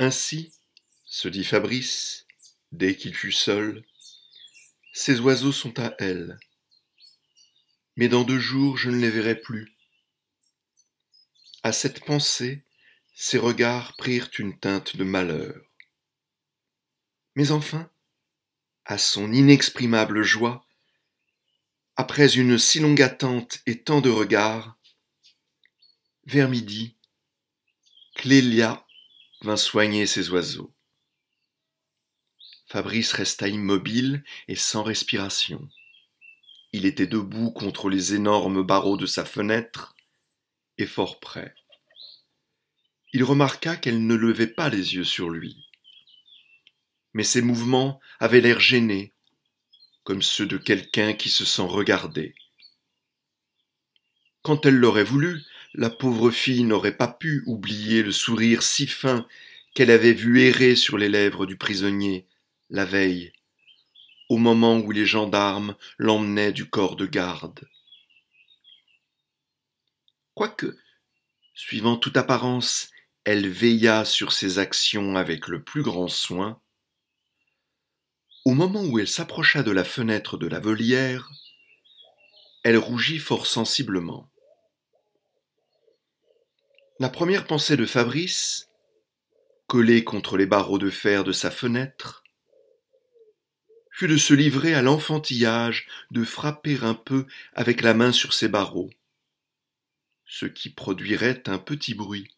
Ainsi, se dit Fabrice, dès qu'il fut seul, ces oiseaux sont à elle. Mais dans deux jours, je ne les verrai plus. À cette pensée, ses regards prirent une teinte de malheur. Mais enfin, à son inexprimable joie, après une si longue attente et tant de regards, vers midi, Clélia vint soigner ses oiseaux. Fabrice resta immobile et sans respiration. Il était debout contre les énormes barreaux de sa fenêtre et fort près. Il remarqua qu'elle ne levait pas les yeux sur lui. Mais ses mouvements avaient l'air gênés, comme ceux de quelqu'un qui se sent regardé. Quand elle l'aurait voulu, la pauvre fille n'aurait pas pu oublier le sourire si fin qu'elle avait vu errer sur les lèvres du prisonnier la veille, au moment où les gendarmes l'emmenaient du corps de garde. Quoique, suivant toute apparence, elle veilla sur ses actions avec le plus grand soin, au moment où elle s'approcha de la fenêtre de la volière, elle rougit fort sensiblement. La première pensée de Fabrice, collé contre les barreaux de fer de sa fenêtre, fut de se livrer à l'enfantillage, de frapper un peu avec la main sur ses barreaux, ce qui produirait un petit bruit.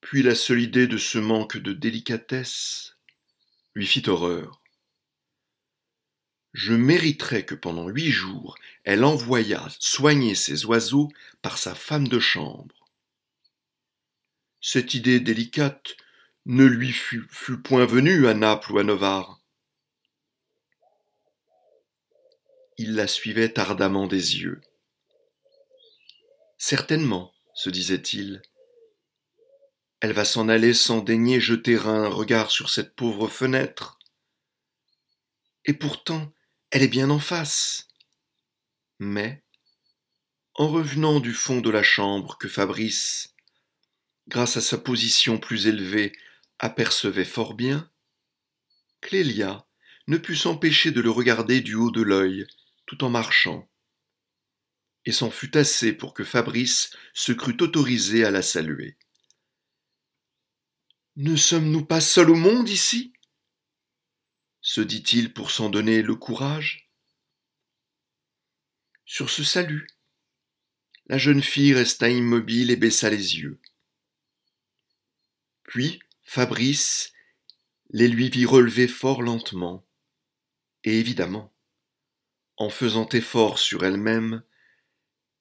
Puis la seule idée de ce manque de délicatesse lui fit horreur. Je mériterais que pendant huit jours elle envoyât soigner ses oiseaux par sa femme de chambre. Cette idée délicate ne lui fut, point venue à Naples ou à Novare. Il la suivait ardemment des yeux. Certainement, se disait-il, elle va s'en aller sans daigner jeter un regard sur cette pauvre fenêtre. Et pourtant, elle est bien en face. Mais, en revenant du fond de la chambre que Fabrice, grâce à sa position plus élevée, apercevait fort bien, Clélia ne put s'empêcher de le regarder du haut de l'œil, tout en marchant. Et s'en fut assez pour que Fabrice se crût autorisé à la saluer. Ne sommes-nous pas seuls au monde ici se dit-il pour s'en donner le courage. Sur ce salut, la jeune fille resta immobile et baissa les yeux. Puis Fabrice les lui vit relever fort lentement, et évidemment, en faisant effort sur elle-même,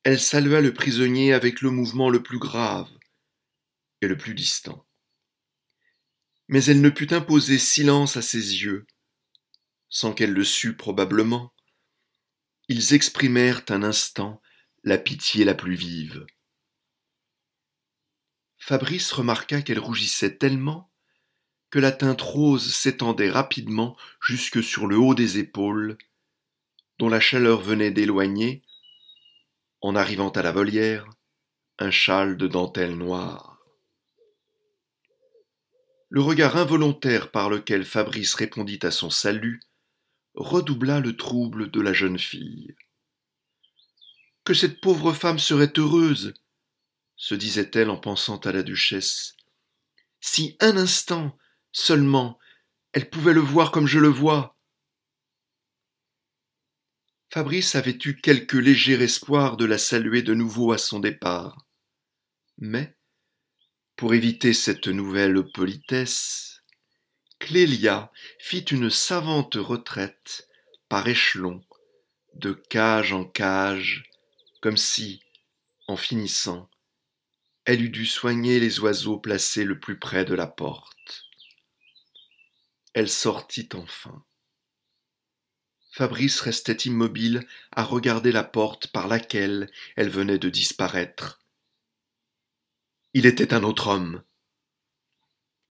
elle salua le prisonnier avec le mouvement le plus grave et le plus distant. Mais elle ne put imposer silence à ses yeux, sans qu'elle le sût probablement, ils exprimèrent un instant la pitié la plus vive. Fabrice remarqua qu'elle rougissait tellement que la teinte rose s'étendait rapidement jusque sur le haut des épaules, dont la chaleur venait d'éloigner, en arrivant à la volière, un châle de dentelle noire. Le regard involontaire par lequel Fabrice répondit à son salut redoubla le trouble de la jeune fille. Que cette pauvre femme serait heureuse, se disait-elle en pensant à la duchesse, si un instant seulement elle pouvait le voir comme je le vois. Fabrice avait eu quelque léger espoir de la saluer de nouveau à son départ. Mais, pour éviter cette nouvelle politesse, Clélia fit une savante retraite par échelon, de cage en cage, comme si, en finissant, elle eût dû soigner les oiseaux placés le plus près de la porte. Elle sortit enfin. Fabrice restait immobile à regarder la porte par laquelle elle venait de disparaître. Il était un autre homme,